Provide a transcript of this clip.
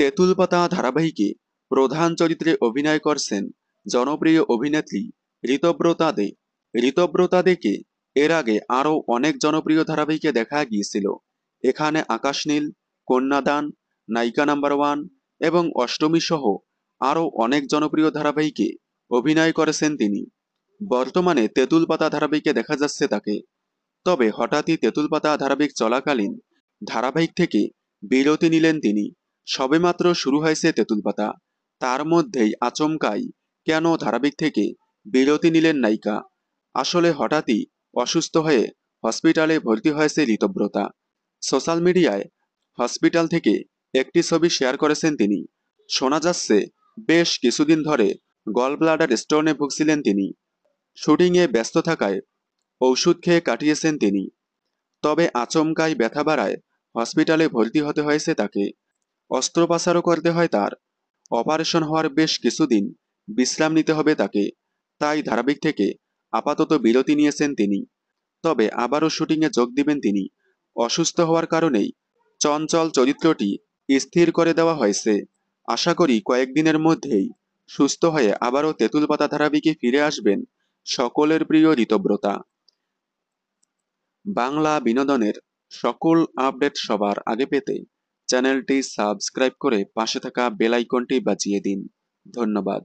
তেঁতুল পাতা ধারাবাহিকে প্রধান চরিত্রে অভিনয় করছেন জনপ্রিয় অভিনেত্রী ঋতব্রতা দে ঋতব্রতা দেকে এর আগে আরও অনেক জনপ্রিয় ধারাবাহিকে দেখা গিয়েছিল এখানে আকাশনীল কন্যাদান নায়িকা নাম্বার ওয়ান এবং অষ্টমী সহ আরও অনেক জনপ্রিয় ধারাবাহিকে অভিনয় করেছেন তিনি বর্তমানে তেঁতুল পাতা ধারাবাহিকে দেখা যাচ্ছে তাকে তবে হঠাৎই তেঁতুল পাতা ধারাবাহিক চলাকালীন ধারাবাহিক থেকে বিরতি নিলেন তিনি সবেমাত্র শুরু হয়েছে তেঁতুল পাতা তার মধ্যেই আচমকাই কেন ধারাবিক থেকে বিরতি নিলেন নায়িকা আসলে হঠাৎই অসুস্থ হয়ে হসপিটালে ভর্তি হয়েছে ঋতব্রতা সোশ্যাল মিডিয়ায় হসপিটাল থেকে একটি ছবি শেয়ার করেছেন তিনি শোনা যাচ্ছে বেশ কিছুদিন ধরে গল ব্লাডার স্টোনে ভুগছিলেন তিনি শুটিংয়ে ব্যস্ত থাকায় ঔষধ খেয়ে কাটিয়েছেন তিনি তবে আচমকাই ব্যথা বাড়ায় হসপিটালে ভর্তি হতে হয়েছে তাকে অস্ত্রোপচারও করতে হয় তার অপারেশন হওয়ার বেশ কিছুদিন বিশ্রাম নিতে হবে তাকে তাই ধারাবাহিক থেকে আপাতত বিরতি নিয়েছেন তিনি তবে আবারও শুটিংয়ে যোগ দিবেন তিনি অসুস্থ হওয়ার কারণেই চঞ্চল চরিত্রটি স্থির করে দেওয়া হয়েছে আশা করি কয়েকদিনের মধ্যেই সুস্থ হয়ে আবারও তেঁতুল পাতা ধারাবিকে ফিরে আসবেন সকলের প্রিয় ঋতব্রতা বাংলা বিনোদনের সকল আপডেট সবার আগে পেতে চ্যানেলটি সাবস্ক্রাইব করে পাশে থাকা বেল আইকনটি বাজিয়ে দিন ধন্যবাদ